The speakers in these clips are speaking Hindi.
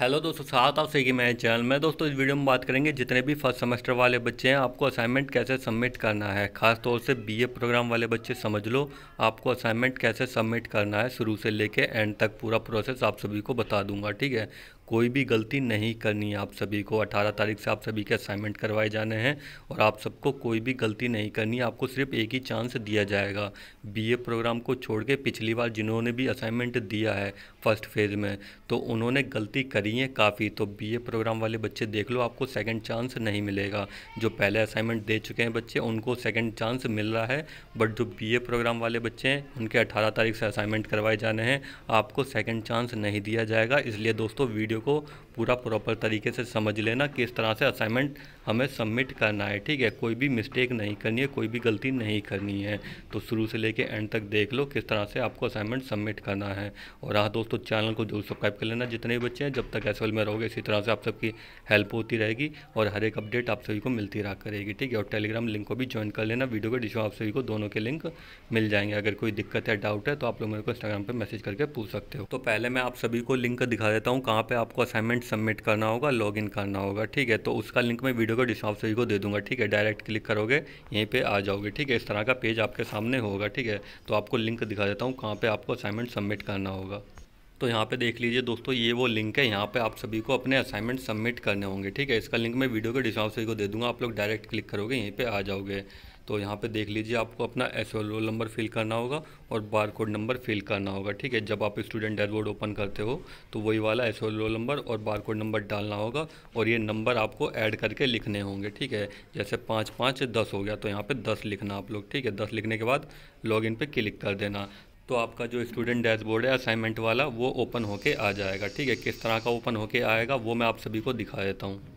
हेलो दोस्तों साथ आप सही मेरे चैनल में दोस्तों इस वीडियो में बात करेंगे जितने भी फर्स्ट सेमेस्टर वाले बच्चे हैं आपको असाइनमेंट कैसे सबमिट करना है खास तौर से बीए प्रोग्राम वाले बच्चे समझ लो आपको असाइनमेंट कैसे सबमिट करना है शुरू से लेके एंड तक पूरा प्रोसेस आप सभी को बता दूंगा ठीक है कोई भी गलती नहीं करनी आप सभी को 18 तारीख से आप सभी के असाइनमेंट करवाए जाने हैं और आप सबको कोई भी गलती नहीं करनी आपको सिर्फ एक ही चांस दिया जाएगा बीए प्रोग्राम को छोड़ के पिछली बार जिन्होंने भी असाइनमेंट दिया है फर्स्ट फेज़ में तो उन्होंने गलती करी है काफ़ी तो बी प्रोग्राम वाले बच्चे देख लो आपको सेकेंड चांस नहीं मिलेगा जो पहले असाइनमेंट दे चुके हैं बच्चे उनको सेकेंड चांस मिल रहा है बट जो बी प्रोग्राम वाले बच्चे हैं उनके अठारह तारीख से असाइनमेंट करवाए जाने हैं आपको सेकेंड चांस नहीं दिया जाएगा इसलिए दोस्तों वीडियो वीडियो को पूरा प्रॉपर तरीके से समझ लेना किस तरह से असाइनमेंट हमें सबमिट करना है ठीक है कोई भी मिस्टेक नहीं करनी है कोई भी गलती नहीं करनी है तो शुरू से लेके एंड तक देख लो किस तरह से आपको असाइनमेंट सबमिट करना है और हाँ दोस्तों चैनल को जरूर सब्सक्राइब कर लेना जितने भी बच्चे हैं जब तक ऐसे में रहोगे इसी तरह से आप सबकी हेल्प होती रहेगी और हर एक अपडेट आप सभी को मिलती रहा करेगी ठीक है और टेलीग्राम लिंक को भी ज्वाइन कर लेना वीडियो के डिशो आप सभी को दोनों के लिंक मिल जाएंगे अगर कोई दिक्कत है डाउट है तो आप लोग मेरे को इंस्टाग्राम पर मैसेज करके पूछ सकते हो तो पहले मैं आप सभी को लिंक दिखा देता हूँ कहाँ पर आप आपको असाइनमेंट सबमिट करना होगा लॉगिन करना होगा ठीक है तो उसका लिंक मैं वीडियो को डिस्क्रिप्शन को दे दूंगा ठीक है डायरेक्ट क्लिक करोगे यहीं पे आ जाओगे ठीक है इस तरह का पेज आपके सामने होगा ठीक है तो आपको लिंक दिखा देता हूँ कहाँ पर आपको असाइनमेंट सबमिट करना होगा तो यहाँ पे देख लीजिए दोस्तों ये वो लिंक है यहाँ पे आप सभी को अपने असाइनमेंट सबमिट करने होंगे ठीक है इसका लिंक मैं वीडियो के डिस्क्रिप्शन को दे दूंगा आप लोग डायरेक्ट क्लिक करोगे यहीं पे आ जाओगे तो यहाँ पे देख लीजिए आपको अपना एस नंबर फिल करना होगा और बारकोड नंबर फिल करना होगा ठीक है जब आप स्टूडेंट डैशबोर्ड ओपन करते हो तो वही वाला एस नंबर और बारकोड नंबर डालना होगा और ये नंबर आपको ऐड करके लिखने होंगे ठीक है जैसे पाँच पाँच दस हो गया तो यहाँ पर दस लिखना आप लोग ठीक है दस लिखने के बाद लॉग इन क्लिक कर देना तो आपका जो स्टूडेंट डैशबोर्ड है असाइनमेंट वाला वो ओपन होके आ जाएगा ठीक है किस तरह का ओपन होके आएगा वो मैं आप सभी को दिखा देता हूँ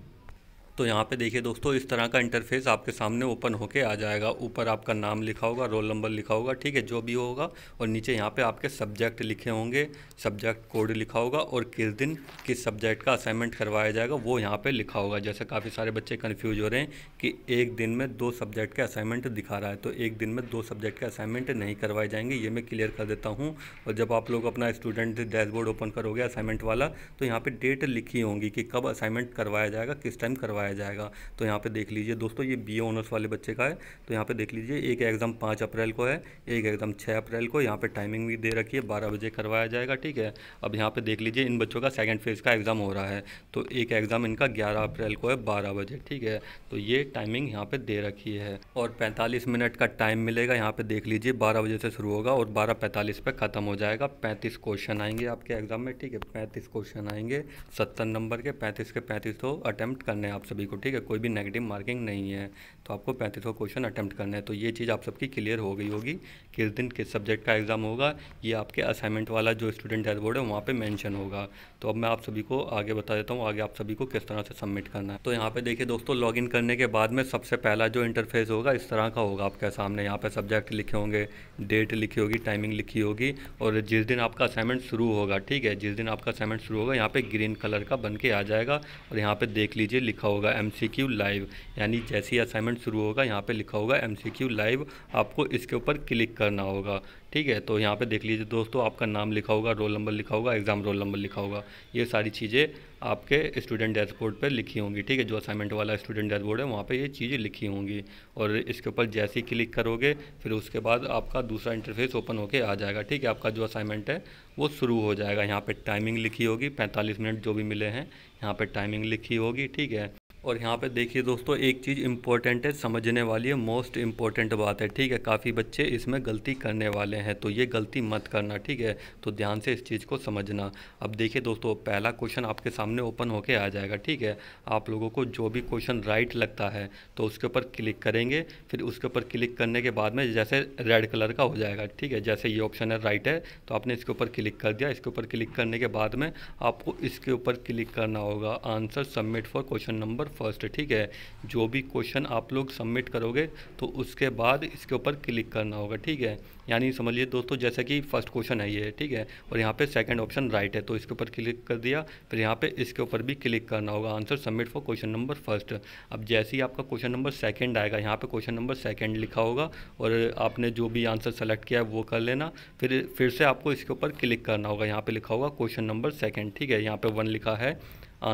तो यहाँ पे देखिए दोस्तों इस तरह का इंटरफेस आपके सामने ओपन होके आ जाएगा ऊपर आपका नाम लिखा होगा रोल नंबर लिखा होगा ठीक है जो भी होगा और नीचे यहाँ पे आपके सब्जेक्ट लिखे होंगे सब्जेक्ट कोड लिखा होगा और किस दिन किस सब्जेक्ट का असाइनमेंट करवाया जाएगा वो यहाँ पे लिखा होगा जैसे काफ़ी सारे बच्चे कन्फ्यूज हो रहे हैं कि एक दिन में दो सब्जेक्ट के असाइनमेंट दिखा रहा है तो एक दिन में दो सब्जेक्ट के असाइनमेंट नहीं करवाए जाएंगे ये मैं क्लियर कर देता हूँ और जब आप लोग अपना स्टूडेंट डैशबोर्ड ओपन करोगे असाइनमेंट वाला तो यहाँ पर डेट लिखी होंगी कि कब असाइनमेंट करवाया जाएगा किस टाइम करवाया करवाया जाएगा तो यहाँ पे देख लीजिए दोस्तों ये बी ऑनर्स वाले बच्चे का है तो यहाँ पे देख लीजिए एक एग्ज़ाम पाँच अप्रैल को है एक एग्ज़ाम छः अप्रैल को यहाँ पे टाइमिंग भी दे रखी है बारह बजे करवाया जाएगा ठीक है अब यहाँ पर देख लीजिए इन बच्चों का सेकेंड फेज़ का एग्ज़ाम हो रहा है तो एक एग्ज़ाम इनका ग्यारह अप्रैल को है बारह बजे ठीक है तो ये टाइमिंग यहाँ पर दे रखी है और पैंतालीस मिनट का टाइम मिलेगा यहाँ पर देख लीजिए बारह बजे से शुरू होगा और बारह पैंतालीस ख़त्म हो जाएगा पैंतीस क्वेश्चन आएंगे आपके एग्ज़ाम में ठीक है पैंतीस क्वेश्चन आएंगे सत्तर नंबर के पैंतीस के पैंतीस तो अटैम्प्ट करने हैं आपसे सभी को ठीक है कोई भी नेगेटिव मार्किंग नहीं है तो आपको पैंतीसवा क्वेश्चन अटैम्प्ट करना है तो ये चीज़ आप सबकी क्लियर हो गई होगी किस दिन किस सब्जेक्ट का एग्ज़ाम होगा ये आपके असाइनमेंट वाला जो स्टूडेंट बोर्ड है वहाँ पर मैंशन होगा तो अब मैं आप सभी को आगे बता देता हूँ आगे आप सभी को किस तरह से सबमिट करना है तो यहाँ पर देखिए दोस्तों लॉग करने के बाद में सबसे पहला जो इंटरफेस होगा इस तरह का होगा आपके सामने यहाँ पर सब्जेक्ट लिखे होंगे डेट लिखी होगी टाइमिंग लिखी होगी और जिस दिन आपका असाइनमेंट शुरू होगा ठीक है जिस दिन आपका असाइनमेंट शुरू होगा यहाँ पे ग्रीन कलर का बन के आ जाएगा और यहाँ पे देख लीजिए लिखा होगा होगा क्यू लाइव यानी जैसी असाइनमेंट शुरू होगा यहाँ पे लिखा होगा क्यू लाइव आपको इसके ऊपर क्लिक करना होगा ठीक है तो यहाँ पे देख लीजिए दोस्तों आपका नाम लिखा होगा रोल नंबर लिखा होगा एग्ज़ाम रोल नंबर लिखा होगा ये सारी चीज़ें आपके स्टूडेंट डैशबोर्ड पर लिखी होंगी ठीक है जो असाइनमेंट वाला स्टूडेंट डैशबोर्ड है वहाँ पर ये चीज़ें लिखी होंगी और इसके ऊपर जैसे ही क्लिक करोगे फिर उसके बाद आपका दूसरा इंटरफेस ओपन होकर आ जाएगा ठीक है आपका जो असाइनमेंट है वो शुरू हो जाएगा यहाँ पर टाइमिंग लिखी होगी पैंतालीस मिनट जो भी मिले हैं यहाँ पर टाइमिंग लिखी होगी ठीक है और यहाँ पे देखिए दोस्तों एक चीज़ इम्पोर्टेंट है समझने वाली है मोस्ट इम्पोर्टेंट बात है ठीक है काफ़ी बच्चे इसमें गलती करने वाले हैं तो ये गलती मत करना ठीक है तो ध्यान से इस चीज़ को समझना अब देखिए दोस्तों पहला क्वेश्चन आपके सामने ओपन होके आ जाएगा ठीक है आप लोगों को जो भी क्वेश्चन राइट लगता है तो उसके ऊपर क्लिक करेंगे फिर उसके ऊपर क्लिक करने के बाद में जैसे रेड कलर का हो जाएगा ठीक है जैसे ये ऑप्शन है राइट है तो आपने इसके ऊपर क्लिक कर दिया इसके ऊपर क्लिक करने के बाद में आपको इसके ऊपर क्लिक करना होगा answer submit for question number first ठीक है जो भी क्वेश्चन आप लोग सबमिट करोगे तो उसके बाद इसके ऊपर क्लिक करना होगा ठीक है यानी समझिए दोस्तों जैसे कि फर्स्ट क्वेश्चन है ये ठीक है और यहाँ पे सेकंड ऑप्शन राइट है तो इसके ऊपर क्लिक कर दिया फिर यहाँ पे इसके ऊपर भी क्लिक करना होगा answer submit for question number first अब जैसे ही आपका क्वेश्चन नंबर सेकंड आएगा यहाँ पे क्वेश्चन नंबर सेकंड लिखा होगा और आपने जो भी आंसर सेलेक्ट किया है वो कर लेना फिर फिर से आपको इसके ऊपर क्लिक करना होगा यहाँ पर लिखा होगा क्वेश्चन नंबर सेकेंड ठीक है यहाँ पर वन लिखा है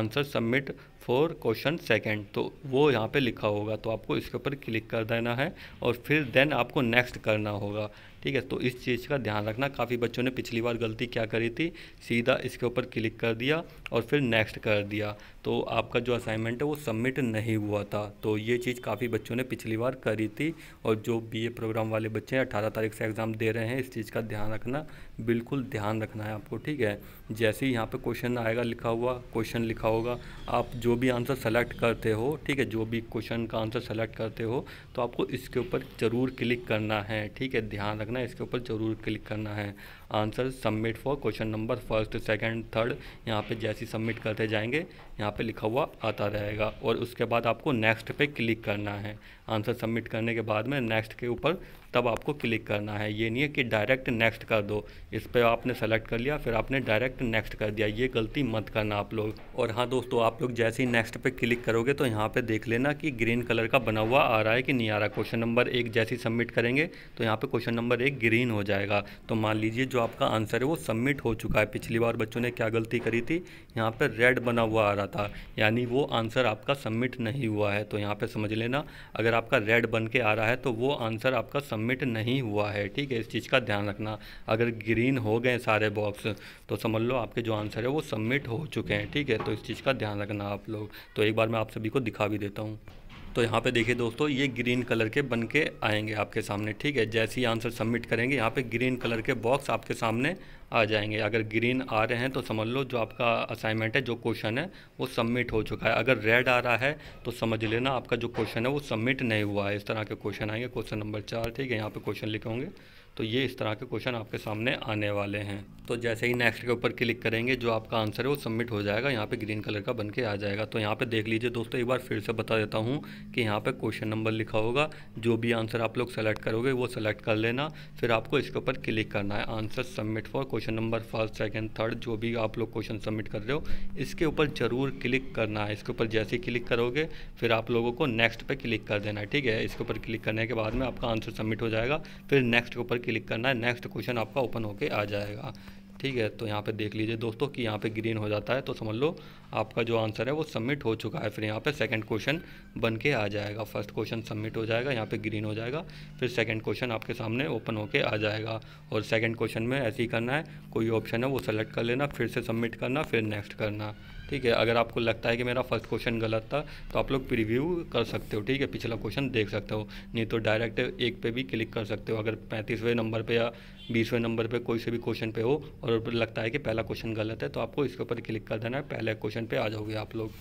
answer submit for question second तो वो यहाँ पे लिखा होगा तो आपको इसके ऊपर क्लिक कर देना है और फिर देन आपको नेक्स्ट करना होगा ठीक है तो इस चीज़ का ध्यान रखना काफ़ी बच्चों ने पिछली बार गलती क्या करी थी सीधा इसके ऊपर क्लिक कर दिया और फिर नेक्स्ट कर दिया तो आपका जो असाइनमेंट है वो सबमिट नहीं हुआ था तो ये चीज़ काफ़ी बच्चों ने पिछली बार करी थी और जो बी प्रोग्राम वाले बच्चे हैं अठारह तारीख से एग्ज़ाम दे रहे हैं इस चीज़ का ध्यान रखना बिल्कुल ध्यान रखना है आपको ठीक है जैसे ही यहाँ पर क्वेश्चन आएगा लिखा हुआ क्वेश्चन लिखा होगा आप जो भी आंसर सेलेक्ट करते हो ठीक है जो भी क्वेश्चन का आंसर सेलेक्ट करते हो तो आपको इसके ऊपर ज़रूर क्लिक करना है ठीक है ध्यान रखना इसके ऊपर ज़रूर क्लिक करना है answer submit for question number first second third यहाँ पे जैसे सबमिट करते जाएंगे यहाँ पे लिखा हुआ आता रहेगा और उसके बाद आपको नेक्स्ट पे क्लिक करना है आंसर सबमिट करने के बाद में नेक्स्ट के ऊपर तब आपको क्लिक करना है ये नहीं है कि डायरेक्ट नेक्स्ट कर दो इस पर आपने सेलेक्ट कर लिया फिर आपने डायरेक्ट नेक्स्ट कर दिया ये गलती मत करना आप लोग और हाँ दोस्तों आप लोग जैसे ही नेक्स्ट पे क्लिक करोगे तो यहाँ पे देख लेना कि ग्रीन कलर का बना हुआ आ रहा है कि नहीं आ रहा क्वेश्चन नंबर एक जैसे ही सबमिट करेंगे तो यहाँ पर क्वेश्चन नंबर एक ग्रीन हो जाएगा तो मान लीजिए जो आपका आंसर है वो सबमिट हो चुका है पिछली बार बच्चों ने क्या गलती करी थी यहाँ पर रेड बना हुआ आ रहा था यानी वो आंसर आपका सबमिट नहीं हुआ है तो यहाँ पर समझ लेना अगर आपका रेड बन के आ रहा है तो वो आंसर आपका सबमिट नहीं हुआ है ठीक है इस चीज़ का ध्यान रखना अगर ग्रीन हो गए सारे बॉक्स तो समझ लो आपके जो आंसर है वो सबमिट हो चुके हैं ठीक है तो इस चीज़ का ध्यान रखना आप लोग तो एक बार मैं आप सभी को दिखा भी देता हूँ तो यहाँ पे देखिए दोस्तों ये ग्रीन कलर के बन के आएंगे आपके सामने ठीक है जैसे ही आंसर सबमिट करेंगे यहाँ पे ग्रीन कलर के बॉक्स आपके सामने आ जाएंगे अगर ग्रीन आ रहे हैं तो समझ लो जो आपका असाइनमेंट है जो क्वेश्चन है वो सबमिट हो चुका है अगर रेड आ रहा है तो समझ लेना आपका जो क्वेश्चन है वो सबमिट नहीं हुआ है इस तरह के क्वेश्चन आएंगे क्वेश्चन नंबर चार ठीक है यहाँ पर क्वेश्चन लिखे होंगे तो ये इस तरह के क्वेश्चन आपके सामने आने वाले हैं तो जैसे ही नेक्स्ट के ऊपर क्लिक करेंगे जो आपका आंसर है वो सबमिट हो जाएगा यहाँ पे ग्रीन कलर का बन के आ जाएगा तो यहाँ पे देख लीजिए दोस्तों एक बार फिर से बता देता हूँ कि यहाँ पे क्वेश्चन नंबर लिखा होगा जो भी आंसर आप लोग सेलेक्ट करोगे वो सेलेक्ट कर लेना फिर आपको इसके ऊपर क्लिक करना है answer submit for question number first second third जो भी आप लोग क्वेश्चन सबमिट कर रहे हो इसके ऊपर ज़रूर क्लिक करना है इसके ऊपर जैसे ही क्लिक करोगे फिर आप लोगों को नेक्स्ट पर क्लिक कर देना है ठीक है इसके ऊपर क्लिक करने के बाद में आपका आंसर सबमिट हो जाएगा फिर नेक्स्ट के ऊपर क्लिक करना है नेक्स्ट क्वेश्चन आपका ओपन होके आ जाएगा ठीक है तो यहाँ पे देख लीजिए दोस्तों कि यहाँ पे ग्रीन हो जाता है तो समझ लो आपका जो आंसर है वो सबमिट हो चुका है फिर यहाँ पे सेकंड क्वेश्चन बन के आ जाएगा फर्स्ट क्वेश्चन सबमिट हो जाएगा यहाँ पे ग्रीन हो जाएगा फिर सेकंड क्वेश्चन आपके सामने ओपन होके आ जाएगा और सेकंड क्वेश्चन में ऐसे ही करना है कोई ऑप्शन है वो सेलेक्ट कर लेना फिर से सबमिट करना फिर नेक्स्ट करना ठीक है अगर आपको लगता है कि मेरा फर्स्ट क्वेश्चन गलत था तो आप लोग प्रीव्यू कर सकते हो ठीक है पिछला क्वेश्चन देख सकते हो नहीं तो डायरेक्ट एक पे भी क्लिक कर सकते हो अगर पैंतीसवें नंबर पे या बीसवें नंबर पे कोई से भी क्वेश्चन पे हो और लगता है कि पहला क्वेश्चन गलत है तो आपको इसके ऊपर क्लिक कर देना है पहले क्वेश्चन पे आ जाओगे आप लोग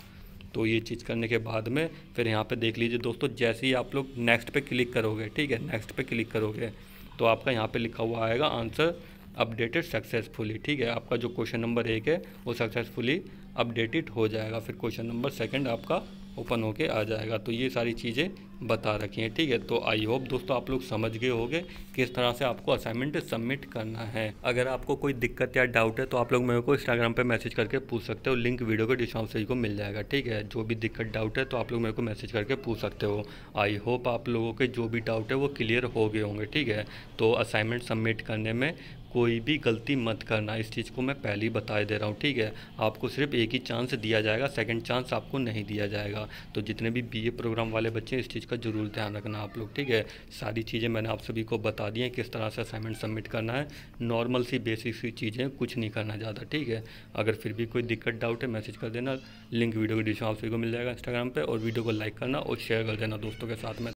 तो ये चीज़ करने के बाद में फिर यहाँ पे देख लीजिए दोस्तों जैसे ही आप लोग नेक्स्ट पे क्लिक करोगे ठीक है नेक्स्ट पे क्लिक करोगे तो आपका यहाँ पर लिखा हुआ आएगा आंसर अपडेटेड सक्सेसफुली ठीक है आपका जो क्वेश्चन नंबर एक है वो सक्सेसफुली अपडेटेड हो जाएगा फिर क्वेश्चन नंबर सेकेंड आपका ओपन होके आ जाएगा तो ये सारी चीज़ें बता रखी हैं ठीक है तो आई होप दोस्तों आप लोग समझ गए होंगे किस तरह से आपको असाइनमेंट सबमिट करना है अगर आपको कोई दिक्कत या डाउट है तो आप लोग मेरे को इंस्टाग्राम पर मैसेज करके पूछ सकते हो लिंक वीडियो के डिस्क्रिप्शन को मिल जाएगा ठीक है जो भी दिक्कत डाउट है तो आप लोग मेरे को मैसेज करके पूछ सकते हो आई होप आप लोगों के जो भी डाउट है वो क्लियर हो गए होंगे ठीक है तो असाइनमेंट सबमिट करने में कोई भी गलती मत करना इस चीज़ को मैं पहले ही बता दे रहा हूँ ठीक है आपको सिर्फ एक ही चांस दिया जाएगा सेकंड चांस आपको नहीं दिया जाएगा तो जितने भी बीए प्रोग्राम वाले बच्चे हैं इस चीज़ का ज़रूर ध्यान रखना आप लोग ठीक है सारी चीज़ें मैंने आप सभी को बता दी हैं किस तरह से असाइनमेंट सबमिट करना है नॉर्मल सी बेसिक सी चीज़ें कुछ नहीं करना ज़्यादा ठीक है अगर फिर भी कोई दिक्कत डाउट है मैसेज कर देना लिंक वीडियो के डिस्क्रिप्शन आप सभी को मिल जाएगा इंस्टाग्राम पर और वीडियो को लाइक करना और शेयर कर देना दोस्तों के साथ में